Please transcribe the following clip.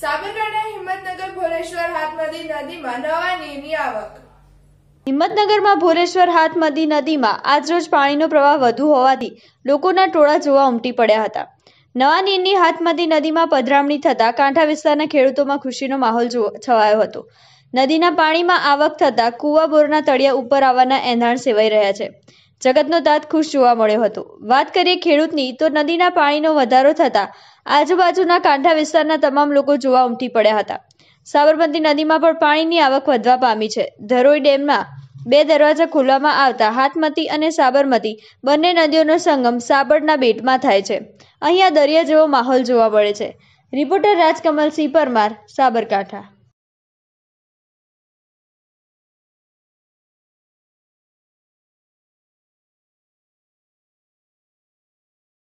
સાબરકાંઠા ભોરેશ્વર હાથમતી નદીમાં નવા નીરની હિંમતનગરમાં ભોરેશ્વર હાથમતી નદીમાં આજરોજ પાણીનો પ્રવાહ વધુ હોવાથી લોકોના ટોળા જોવા ઉમટી પડ્યા હતા નવા નીરની હાથમતી નદીમાં પધરામણી થતા કાંઠા વિસ્તારના ખેડૂતોમાં ખુશીનો માહોલ છવાયો હતો નદીના પાણીમાં આવક થતાં કુવા બોરના તળિયા ઉપર આવવાના એંધાણ સેવાઈ રહ્યા છે જગતનો દાંત ખુશ જોવા મળ્યો હતો વાત કરીએ ખેડૂતની તો નદીના પાણીનો વધારો થતાં આજુબાજુના કાંઠા વિસ્તારના તમામ લોકો જોવા ઉમટી પડ્યા હતા સાબરમતી નદીમાં પણ પાણીની આવક વધવા પામી છે ધરોઈ ડેમમાં બે દરવાજા ખોલવામાં આવતા હાથમતી અને સાબરમતી બંને નદીઓનો સંગમ સાબરના બેટમાં થાય છે અહીંયા દરિયા જેવો માહોલ જોવા મળે છે રિપોર્ટર રાજકમલસિંહ પરમાર સાબરકાંઠા